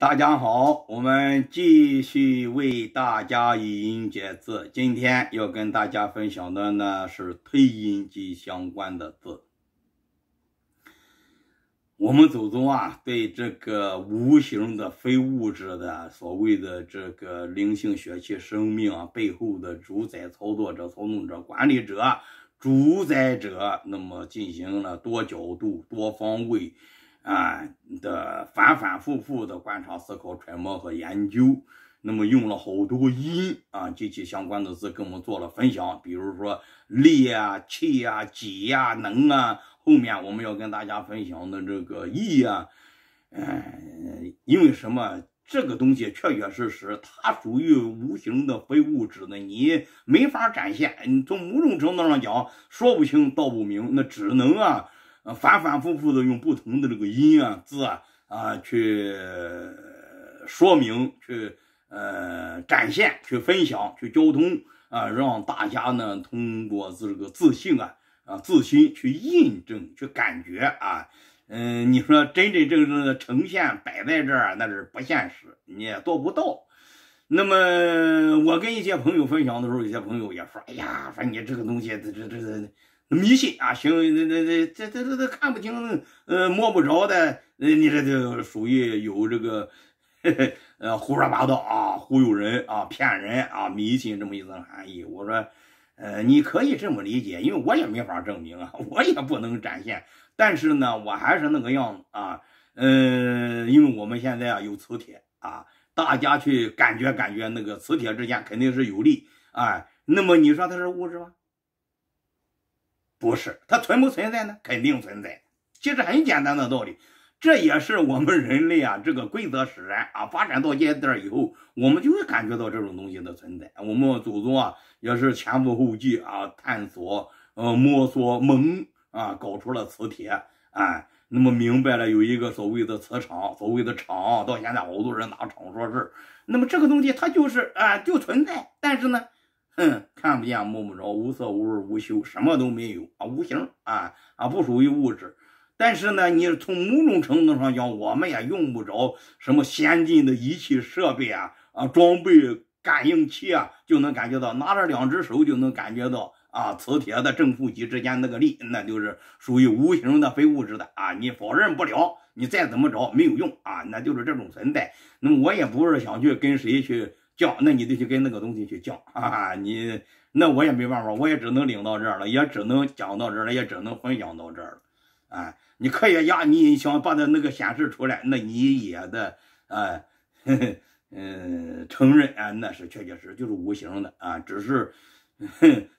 大家好，我们继续为大家语音解字。今天要跟大家分享的呢是推音及相关的字。我们祖宗啊，对这个无形的非物质的所谓的这个灵性血气生命啊背后的主宰、操作者、操纵者、管理者、主宰者，那么进行了多角度、多方位。啊的反反复复的观察、思考、揣摩和研究，那么用了好多音啊及其相关的字跟我们做了分享，比如说力啊、气啊、己啊、能啊。后面我们要跟大家分享的这个意啊，嗯，因为什么？这个东西确确实实它属于无形的非物质的，你没法展现。从某种程度上讲，说不清道不明，那只能啊。反反复复的用不同的这个音啊字啊啊去说明，去呃展现，去分享，去沟通啊，让大家呢通过这个自信啊啊自心去印证，去感觉啊，嗯，你说真真正正的呈现摆在这儿，那是不现实，你也做不到。那么我跟一些朋友分享的时候，有些朋友也说，哎呀，说你这个东西这这这。迷信啊，行，那那那这这这这看不清，呃，摸不着的，那你这就属于有这个，呃，胡说八道啊，忽悠人啊，骗人啊，迷信这么一层含义。我说，呃，你可以这么理解，因为我也没法证明啊，我也不能展现，但是呢，我还是那个样子啊，呃，因为我们现在啊有磁铁啊，大家去感觉感觉那个磁铁之间肯定是有力，啊，那么你说它是物质吗？不是它存不存在呢？肯定存在。其实很简单的道理，这也是我们人类啊 这个规则使然啊。发展到这段以后，我们就会感觉到这种东西的存在。我们祖宗啊也是前赴后继啊探索，呃摸索蒙啊搞出了磁铁，啊。那么明白了有一个所谓的磁场，所谓的场，到现在好多人拿场说事那么这个东西它就是啊就存在，但是呢，哼。看不见摸不着，无色无味无嗅，什么都没有啊，无形啊啊，不属于物质。但是呢，你从某种程度上讲，我们也用不着什么先进的仪器设备啊啊，装备感应器啊，就能感觉到，拿着两只手就能感觉到啊，磁铁的正负极之间那个力，那就是属于无形的非物质的啊，你否认不了，你再怎么着没有用啊，那就是这种存在。那么我也不是想去跟谁去。降，那你得去跟那个东西去降啊！你那我也没办法，我也只能领到这儿了，也只能讲到这儿了，也只能分享到这儿了啊！你科学家，你想把它那个显示出来，那你也得啊，嗯，承认啊，那是确确实就是无形的啊，只是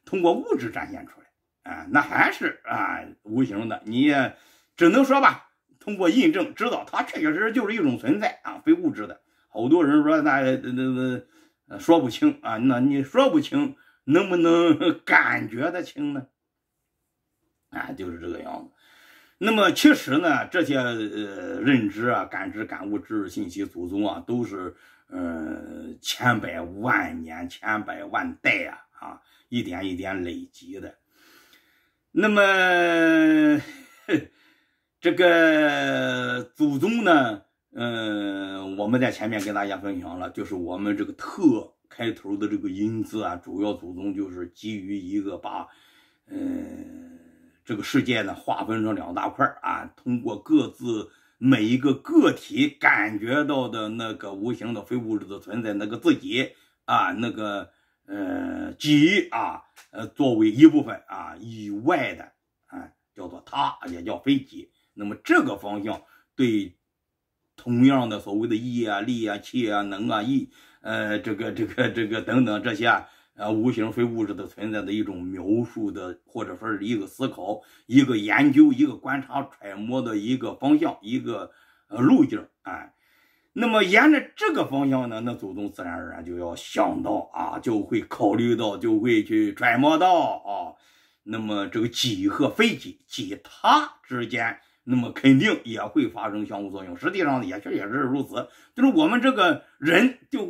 通过物质展现出来啊，那还是啊无形的，你也只能说吧，通过印证知道它确确实实就是一种存在啊，非物质的。好多人说那那那说不清啊，那你说不清，能不能感觉得清呢？啊，就是这个样子。那么其实呢，这些呃认知啊、感知、感悟、知识、信息、祖宗啊，都是嗯千百万年、千百万代啊啊一点一点累积的。那么这个祖宗呢？嗯，我们在前面跟大家分享了，就是我们这个“特”开头的这个音字啊，主要祖宗就是基于一个把，嗯，这个世界呢划分成两大块啊，通过各自每一个个体感觉到的那个无形的非物质的存在，那个自己啊，那个，呃，己啊，呃，作为一部分啊以外的，啊，叫做它，也叫非己。那么这个方向对。同样的所谓的意啊、力啊、气啊、能啊、意，呃，这个、这个、这个等等这些啊，无形非物质的存在的一种描述的，或者说是一个思考、一个研究、一个观察、揣摩的一个方向、一个呃路径儿啊。那么沿着这个方向呢，那祖宗自然而然就要想到啊，就会考虑到，就会去揣摩到啊，那么这个己和非己、己他之间。那么肯定也会发生相互作用，实际上也确也是如此。就是我们这个人，就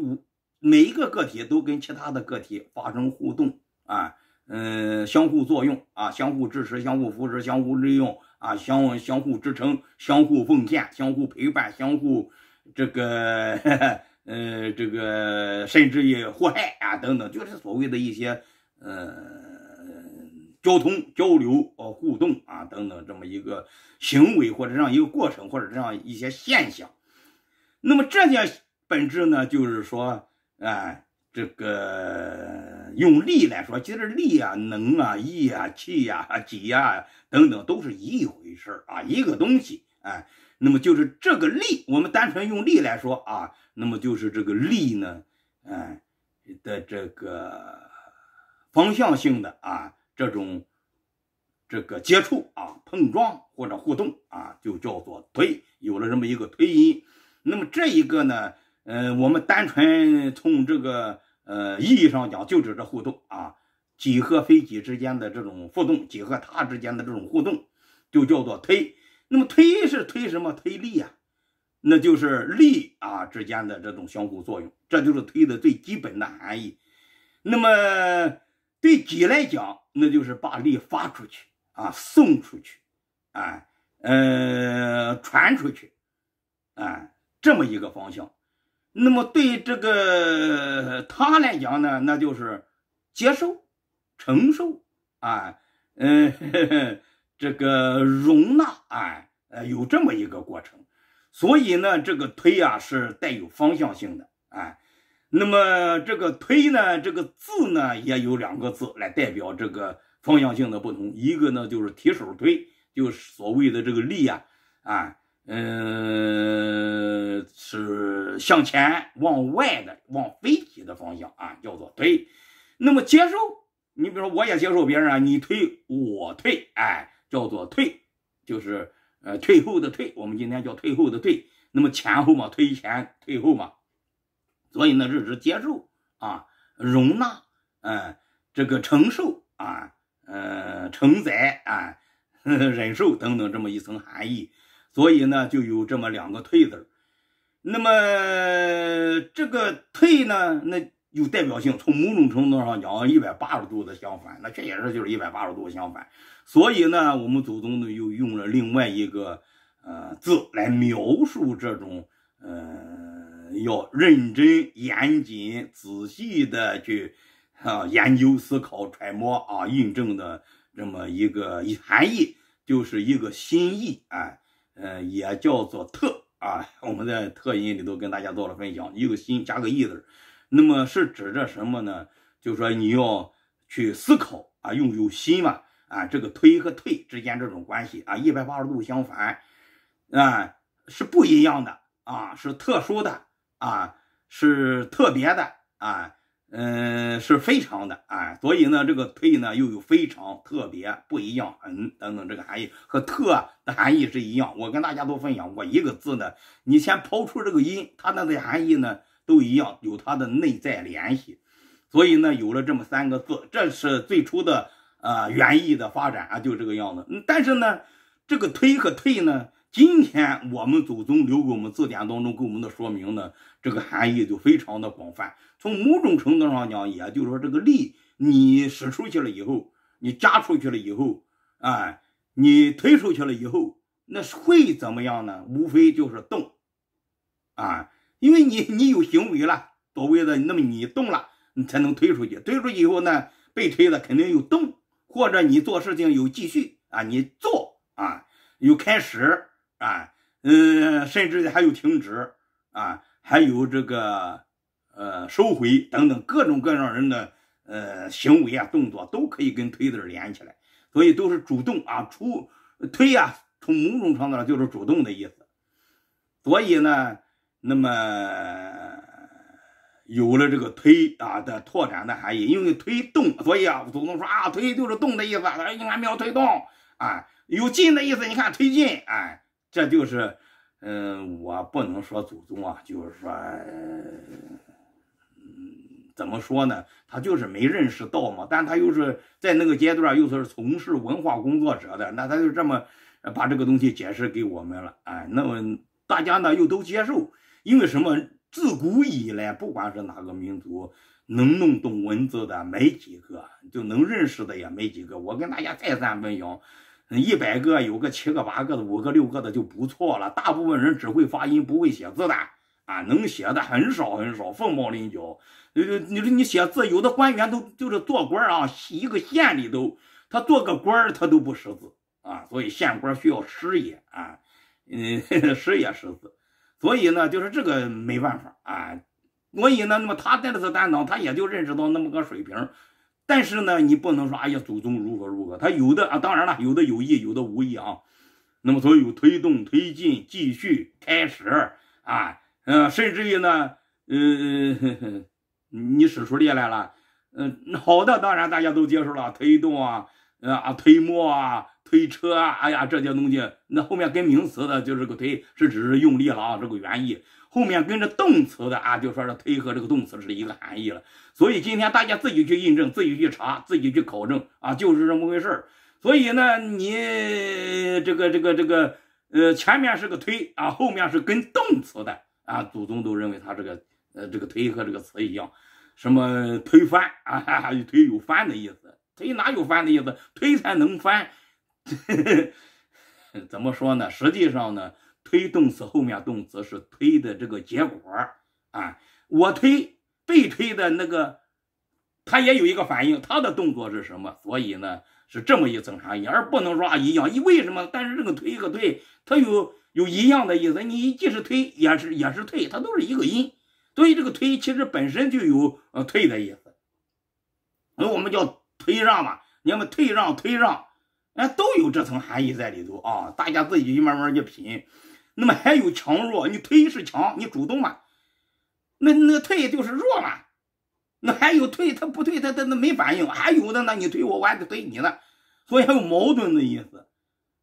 每一个个体都跟其他的个体发生互动啊，嗯，相互作用啊，相互支持，相互扶持，相互利用啊，相相互支撑，相互奉献，相互陪伴，相互这个，呃，这个甚至于祸害啊，等等，就是所谓的一些，嗯。交通、交流、呃、互动啊等等，这么一个行为或者这样一个过程或者这样一些现象，那么这些本质呢，就是说，哎，这个用力来说，其实力啊、能啊、意啊、气呀、挤呀等等，都是一回事啊，一个东西。哎，那么就是这个力，我们单纯用力来说啊，那么就是这个力呢，哎的这个方向性的啊。这种这个接触啊、碰撞或者互动啊，就叫做推。有了这么一个推音，那么这一个呢，呃，我们单纯从这个呃意义上讲，就指这互动啊，己和非己之间的这种互动，己和他之间的这种互动，就叫做推。那么推是推什么？推力啊，那就是力啊之间的这种相互作用，这就是推的最基本的含义。那么，对己来讲，那就是把力发出去啊，送出去，啊，呃，传出去，啊，这么一个方向。那么对这个他来讲呢，那就是接受、承受，啊，嗯，这个容纳，啊，有这么一个过程。所以呢，这个推啊是带有方向性的，哎。那么这个推呢，这个字呢也有两个字来代表这个方向性的不同，一个呢就是提手推，就所谓的这个力啊，啊，嗯，是向前往外的、往飞起的方向啊，叫做推。那么接受，你比如说我也接受别人啊，你推我退，哎，叫做退，就是呃退后的退，我们今天叫退后的退。那么前后嘛，推前退后嘛。所以呢，这是接受啊，容纳，嗯，这个承受啊，呃，承载啊，忍受等等这么一层含义。所以呢，就有这么两个“退”字那么这个“退”呢，那有代表性，从某种程度上讲，一百八十度的相反，那这也是就是一百八十度相反。所以呢，我们祖宗呢又用了另外一个呃字来描述这种呃。要认真、严谨、仔细的去啊研究、思考、揣摩啊印证的这么一个含义，就是一个心意啊，呃，也叫做特啊。我们在特音里头跟大家做了分享，一个心加个意字，那么是指着什么呢？就是说你要去思考啊，用有心嘛啊，这个推和退之间这种关系啊，一百八十度相反啊，是不一样的啊，是特殊的。啊，是特别的啊，嗯，是非常的啊，所以呢，这个退呢又有非常特别不一样，嗯，等等这个含义和特的含义是一样。我跟大家都分享过一个字呢，你先抛出这个音，它那个含义呢都一样，有它的内在联系，所以呢有了这么三个字，这是最初的呃原意的发展啊，就这个样子。但是呢，这个推和退呢。今天我们祖宗留给我们字典当中给我们的说明呢，这个含义就非常的广泛。从某种程度上讲，也就是说，这个力你使出去了以后，你加出去了以后，哎，你推出去了以后，那会怎么样呢？无非就是动，啊，因为你你有行为了，所谓的那么你动了，你才能推出去。推出去以后呢，被推的肯定有动，或者你做事情有继续啊，你做啊，有开始。啊，嗯，甚至还有停止啊，还有这个呃收回等等各种各样人的呃行为啊动作都可以跟推字连起来，所以都是主动啊出推啊，从某种程度上就是主动的意思。所以呢，那么有了这个推啊的拓展的含义，因为推动，所以啊，祖宗说啊推就是动的意思。哎，你看，有推动，啊，有进的意思，你看推进，哎。这就是，嗯，我不能说祖宗啊，就是说，嗯，怎么说呢？他就是没认识到嘛，但他又是在那个阶段，又是从事文化工作者的，那他就这么把这个东西解释给我们了，哎，那么大家呢又都接受，因为什么？自古以来，不管是哪个民族，能弄懂文字的没几个，就能认识的也没几个。我跟大家再三分享。一百个有个七个八个的五个六个的就不错了，大部分人只会发音不会写字的啊，能写的很少很少，凤毛麟角。你你说你写字，有的官员都就是做官啊，一个县里都他做个官儿他都不识字啊，所以县官需要师爷啊，嗯，师爷识字，所以呢就是这个没办法啊，所以呢那么他带的他担当，他也就认识到那么个水平。但是呢，你不能说，哎呀，祖宗如何如何，他有的啊，当然了，有的有意，有的无意啊。那么，所以有推动、推进、继续、开始啊，嗯，甚至于呢，呃，你使出力来了，嗯，好的，当然大家都接受了推动啊。啊，推磨啊，推车啊，哎呀，这些东西，那后面跟名词的，就是个推是指是用力了啊，这个原意；后面跟着动词的啊，就说是推和这个动词是一个含义了。所以今天大家自己去印证，自己去查，自己去考证啊，就是这么回事所以呢，你这个这个这个，呃，前面是个推啊，后面是跟动词的啊，祖宗都认为他这个，呃，这个推和这个词一样，什么推翻啊，推有翻的意思。推哪有翻的意思？推才能翻，怎么说呢？实际上呢，推动词后面动词是推的这个结果啊。我推，被推的那个，他也有一个反应，他的动作是什么？所以呢，是这么一层含义，而不能说啊一样。因为什么？但是这个推一个推，它有有一样的意思。你既是推也是也是退，它都是一个音。所以这个推其实本身就有呃退的意思。那我们叫。退让嘛，你要么退让，退让，哎，都有这层含义在里头啊，大家自己去慢慢去品。那么还有强弱，你推是强，你主动嘛，那那退就是弱嘛。那还有退，他不退，他他那没反应。还有的，呢，你推我，我还得推你呢，所以还有矛盾的意思，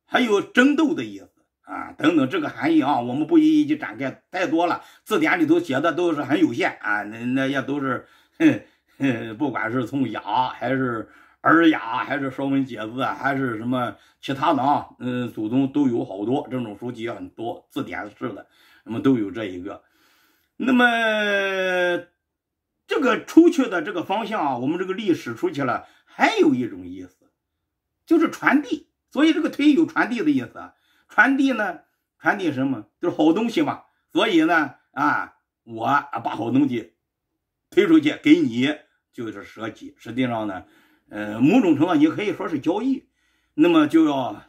还有争斗的意思啊，等等这个含义啊，我们不一一去展开，太多了，字典里头写的都是很有限啊，那那也都是哼。不管是从雅还是尔雅，还是说文解字还是什么其他的啊，嗯，祖宗都有好多这种书籍，很多字典式的，那么都有这一个。那么这个出去的这个方向，啊，我们这个历史出去了，还有一种意思，就是传递。所以这个推有传递的意思，传递呢，传递什么？就是好东西嘛。所以呢，啊，我把好东西推出去给你。就是舍己，实际上呢，呃，某种程度你可以说是交易，那么就要，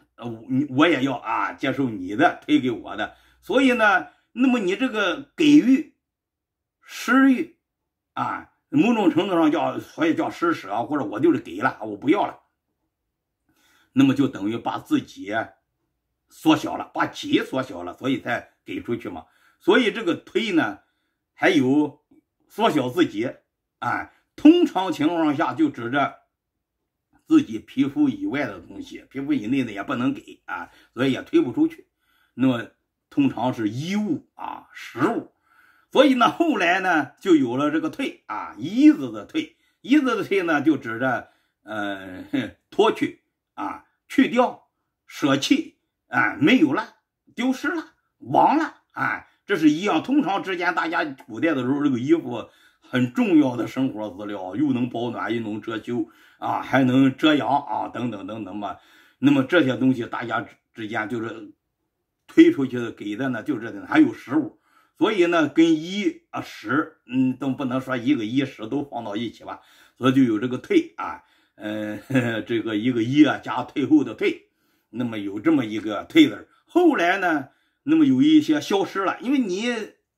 我也要啊，接受你的推给我的，所以呢，那么你这个给予、施予啊，某种程度上叫，所以叫施舍，或者我就是给了，我不要了，那么就等于把自己缩小了，把己缩小了，所以才给出去嘛，所以这个推呢，还有缩小自己啊。通常情况下就指着自己皮肤以外的东西，皮肤以内的也不能给啊，所以也推不出去。那么通常是衣物啊、食物，所以呢，后来呢，就有了这个“退”啊，“衣”字的“退”，“衣”字的“退”呢，就指着嗯、呃 脱去啊、去掉、舍弃啊、没有了、丢失了、亡了啊，这是一样。通常之间，大家古代的时候，这个衣服。很重要的生活资料，又能保暖，又能遮羞啊，还能遮阳啊，等等等等吧。那么这些东西大家之之间就是推出去的给的呢，就是这点，还有食物，所以呢，跟衣啊食，嗯，都不能说一个衣食都放到一起吧。所以就有这个退啊，嗯，这个一个衣啊加退后的退，那么有这么一个退字。后来呢，那么有一些消失了，因为你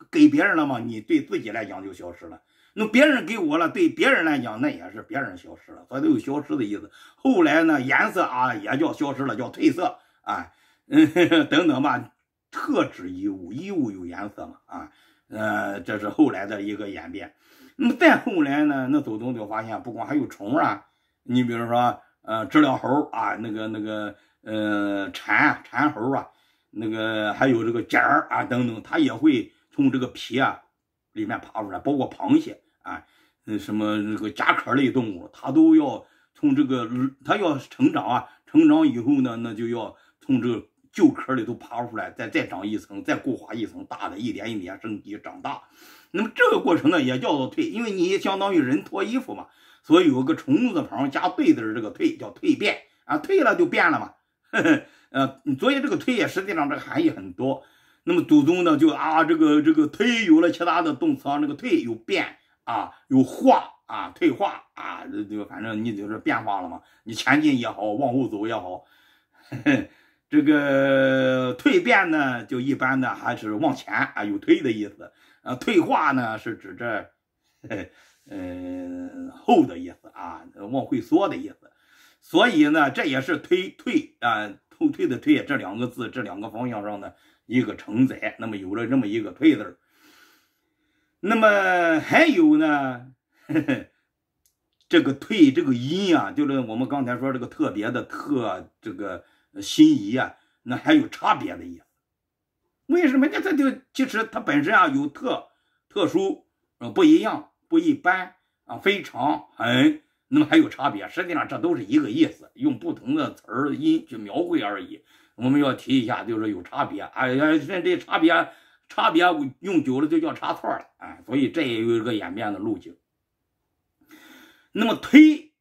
给别人了嘛，你对自己来讲就消失了。那别人给我了，对别人来讲，那也是别人消失了，所以都有消失的意思。后来呢，颜色啊也叫消失了，叫褪色啊，嗯 等等吧。特指衣物，衣物有颜色嘛啊，呃，这是后来的一个演变。那么再后来呢，那走动就发现，不光还有虫啊，你比如说呃知了猴啊，那个那个呃蝉蝉猴啊，那个还有这个甲儿啊等等，它也会从这个皮啊。里面爬出来，包括螃蟹啊，嗯，什么那个甲壳类动物，它都要从这个，它要成长啊，成长以后呢，那就要从这个旧壳里头爬出来，再再长一层，再固化一层，大的一点一点升级长大。那么这个过程呢，也叫做蜕，因为你相当于人脱衣服嘛，所以有个虫子旁加退字这个蜕叫蜕变啊，蜕了就变了嘛。呵 呵呃，所以这个蜕也实际上这个含义很多。那么，祖宗呢？就啊，这个这个退有了其他的动词啊，那个退有变啊，有化啊，退化啊，就反正你就是变化了嘛。你前进也好，往后走也好，这个蜕变呢，就一般的还是往前啊，有退的意思啊。退化呢，是指这嗯 后的意思啊，往回缩的意思。所以呢，这也是推退啊，后退的退，这两个字，这两个方向上的。一个承载，那么有了这么一个“退”字那么还有呢？这个“退”这个音啊，就是我们刚才说这个特别的特，这个心仪啊，那还有差别的意思。为什么呢？它就其实它本身啊有特特殊，不一样，不一般啊，非常很，那么还有差别。实际上这都是一个意思，用不同的词儿音去描绘而已。我们要提一下，就是有差别啊，认这差别，差别用久了就叫差错了啊，所以这也有一个演变的路径。那么推，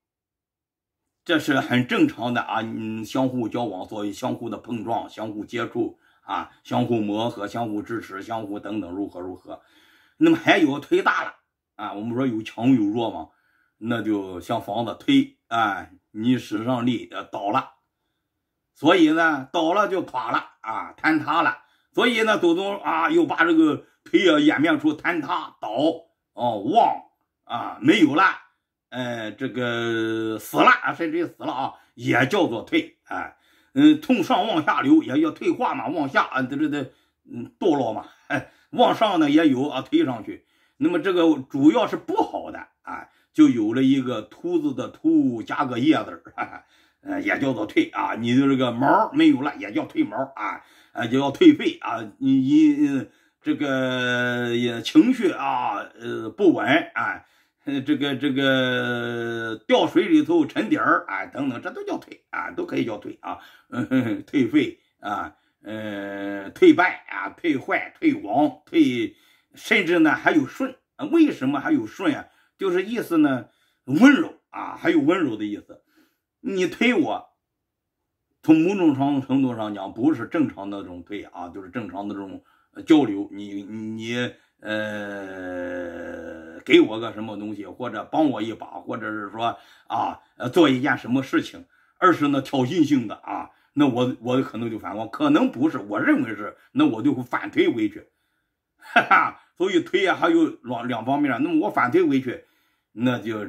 这是很正常的啊，嗯，相互交往，所以相互的碰撞、相互接触啊，相互磨合、相互支持、相互等等如何如何。那么还有推大了啊，我们说有强有弱嘛，那就像房子推啊，你使上力倒了。所以呢，倒了就垮了啊，坍塌了。所以呢，祖宗啊，又把这个退啊，演变出坍塌、倒哦、忘啊，没有了，呃，这个死了，甚至死了啊，也叫做退啊。嗯，从上往下流，也要退化嘛，往下啊，这这这，嗯，堕落嘛，往 上呢也有啊，推上去。那么这个主要是不好的啊，就有了一个秃子的秃加个叶哈儿。呃，也叫做退啊，你的这个毛没有了，也叫退毛啊，啊，叫退费啊，你你这个情绪啊，呃，不稳啊，这个这个掉水里头沉底儿啊，等等，这都叫退啊，都可以叫退啊，退费啊，呃，退败啊，退坏，退亡，退，甚至呢还有顺为什么还有顺啊？就是意思呢温柔啊，还有温柔的意思。你推我，从某种程度上讲，不是正常的这种推啊，就是正常的这种交流。你你呃给我个什么东西，或者帮我一把，或者是说啊做一件什么事情，而是呢，挑衅性的啊，那我我可能就反光，可能不是，我认为是，那我就会反推回去，哈哈。所以推啊还有两两方面，那么我反推回去，那就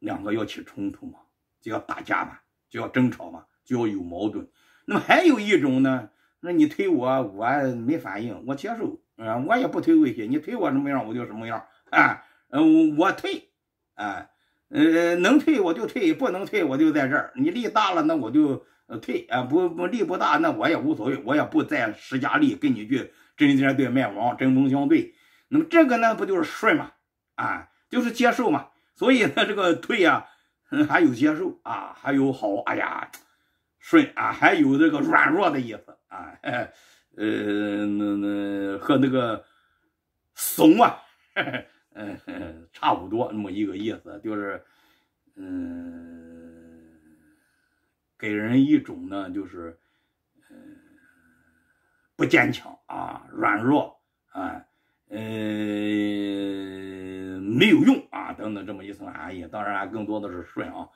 两个要起冲突嘛。就要打架嘛，就要争吵嘛，就要有矛盾。那么还有一种呢，那你推我，我没反应，我接受，啊，我也不推回去，你推我什么样，我就什么样，啊，嗯，我退，啊，呃，能退我就退，不能退我就在这儿。你力大了，那我就退，啊，不不力不大，那我也无所谓，我也不再施加力，跟你去针尖对麦芒，针锋相对。那么这个呢，不就是顺嘛，啊，就是接受嘛。所以呢，这个退呀。还有接受啊，还有好，哎呀，顺啊，还有这个软弱的意思啊，呃，那那和那个怂啊，呃，差不多那么一个意思，就是，嗯，给人一种呢，就是，嗯，不坚强啊，软弱啊，呃。没有用啊，等等这么一层含义，当然更多的是顺啊。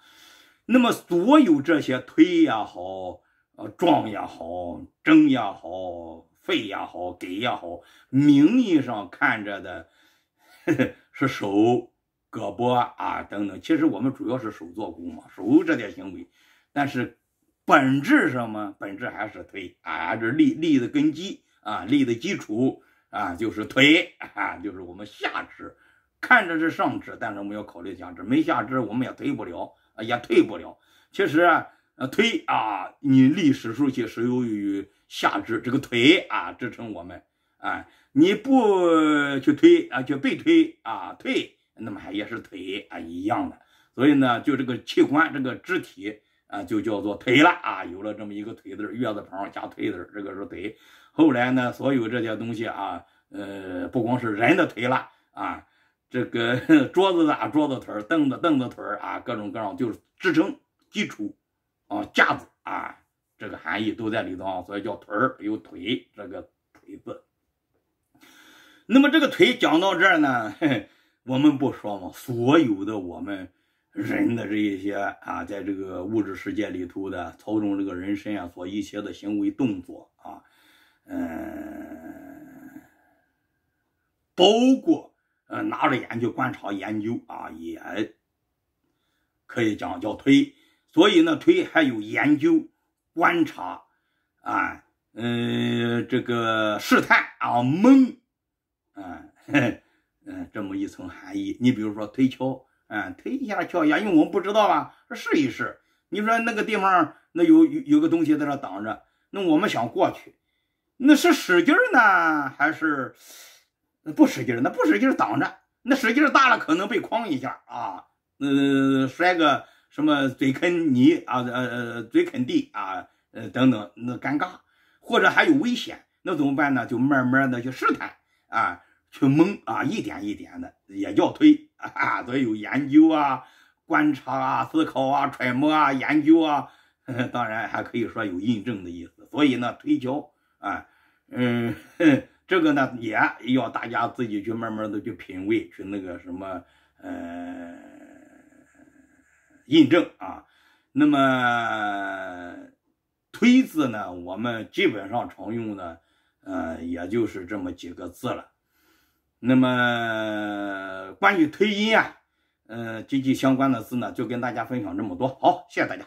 那么所有这些推也好，呃撞也好，争也好，废也好，给也好，名义上看着的 是手、胳膊啊等等，其实我们主要是手做工嘛，手这点行为，但是本质上嘛，本质还是推啊，这力力的根基啊，力的基础啊，就是腿啊，就是我们下肢。看着是上肢，但是我们要考虑下肢，没下肢我们也退不了，也退不了。其实啊，推啊，你历史书写是由于下肢这个腿啊支撑我们啊，你不去推啊，去被推啊，退，那么还也是腿啊一样的。所以呢，就这个器官，这个肢体啊，就叫做腿了啊。有了这么一个腿字儿，月字旁加腿字这个是腿。后来呢，所有这些东西啊，呃，不光是人的腿了啊。这个 桌子啊，桌子腿凳子，凳子腿啊，各种各样，就是支撑基础啊，架子啊，这个含义都在里头啊，所以叫腿有腿，这个腿字。那么这个腿讲到这儿呢，我们不说嘛，所有的我们人的这一些啊，在这个物质世界里头的操纵这个人身啊，所一些的行为动作啊，嗯，包括。拿着眼去观察研究啊，也可以讲叫推，所以呢，推还有研究、观察啊，嗯，这个试探啊，蒙啊，嗯，这么一层含义。你比如说推敲，嗯，推一下，敲一下，因为我们不知道啊，试一试。你说那个地方那有有有个东西在那挡着，那我们想过去，那是使劲呢，还是？不使劲儿，那不使劲儿挡着，那使劲儿大了可能被哐一下啊，呃，摔个什么嘴啃泥啊，呃呃，嘴啃地啊，呃等等，那尴尬，或者还有危险，那怎么办呢？就慢慢的去试探啊，去蒙啊，一点一点的也叫推啊，所以有研究啊，观察啊，思考啊，揣摩啊，研究啊，当然还可以说有印证的意思，所以呢，推敲啊，嗯。哼。这个呢，也要大家自己去慢慢的去品味，去那个什么，呃，印证啊。那么推字呢，我们基本上常用的，呃，也就是这么几个字了。那么关于推音啊，呃，及其相关的字呢，就跟大家分享这么多。好，谢谢大家。